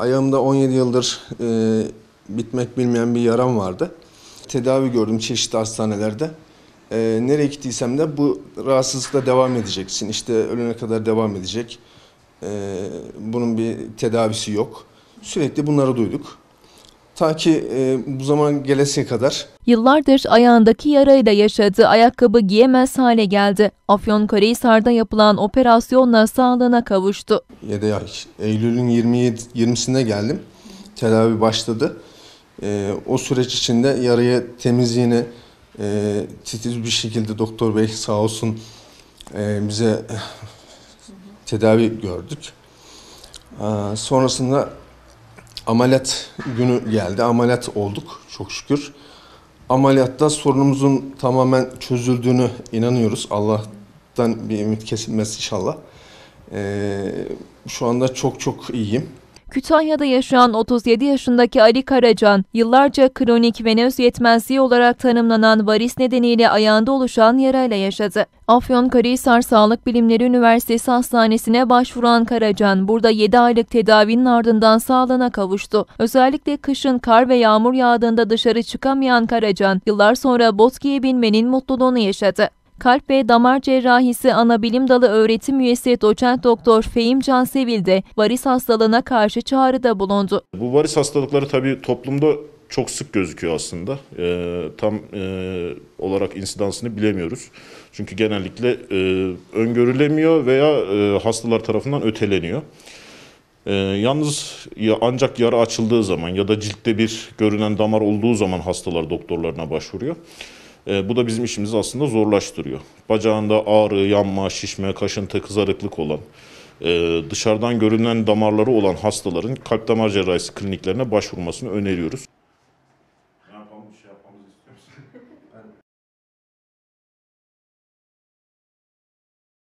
Ayağımda 17 yıldır e, bitmek bilmeyen bir yaram vardı. Tedavi gördüm çeşitli hastanelerde. E, nereye gittiysem de bu rahatsızlıkla devam edeceksin. İşte ölene kadar devam edecek. E, bunun bir tedavisi yok. Sürekli bunları duyduk. Ta ki e, bu zaman gelesiye kadar. Yıllardır ayağındaki yarayla yaşadı, ayakkabı giyemez hale geldi. Afyonkarahisar'da yapılan operasyonla sağlığına kavuştu. 7 ay, Eylül'ün 27, 20'sinde geldim. Tedavi başladı. E, o süreç içinde yarayı temizliğini e, titiz bir şekilde doktor bey sağ olsun e, bize tedavi gördük. E, sonrasında ameliyat günü geldi. Ameliyat olduk çok şükür. Ameliyatta sorunumuzun tamamen çözüldüğünü inanıyoruz. Allah'tan bir ümit kesilmez inşallah. Ee, şu anda çok çok iyiyim. Kütahya'da yaşayan 37 yaşındaki Ali Karacan, yıllarca kronik venöz yetmezliği olarak tanımlanan varis nedeniyle ayağında oluşan yarayla yaşadı. Afyon Afyonkarahisar Sağlık Bilimleri Üniversitesi Hastanesi'ne başvuran Karacan, burada 7 aylık tedavinin ardından sağlığına kavuştu. Özellikle kışın kar ve yağmur yağdığında dışarı çıkamayan Karacan, yıllar sonra Botki'ye binmenin mutluluğunu yaşadı. Kalp ve Damar Cerrahisi Anabilim Dalı Öğretim Üyesi Doçent Doktor Fehim Cansevil de varis hastalığına karşı çağrıda bulundu. Bu varis hastalıkları tabii toplumda çok sık gözüküyor aslında. E, tam e, olarak insidansını bilemiyoruz. Çünkü genellikle e, öngörülemiyor veya e, hastalar tarafından öteleniyor. E, yalnız ya ancak yara açıldığı zaman ya da ciltte bir görünen damar olduğu zaman hastalar doktorlarına başvuruyor. E, bu da bizim işimizi aslında zorlaştırıyor. Bacağında ağrı, yanma, şişme, kaşıntı, kızarıklık olan, e, dışarıdan görünen damarları olan hastaların kalp damar cerrahisi kliniklerine başvurmasını öneriyoruz.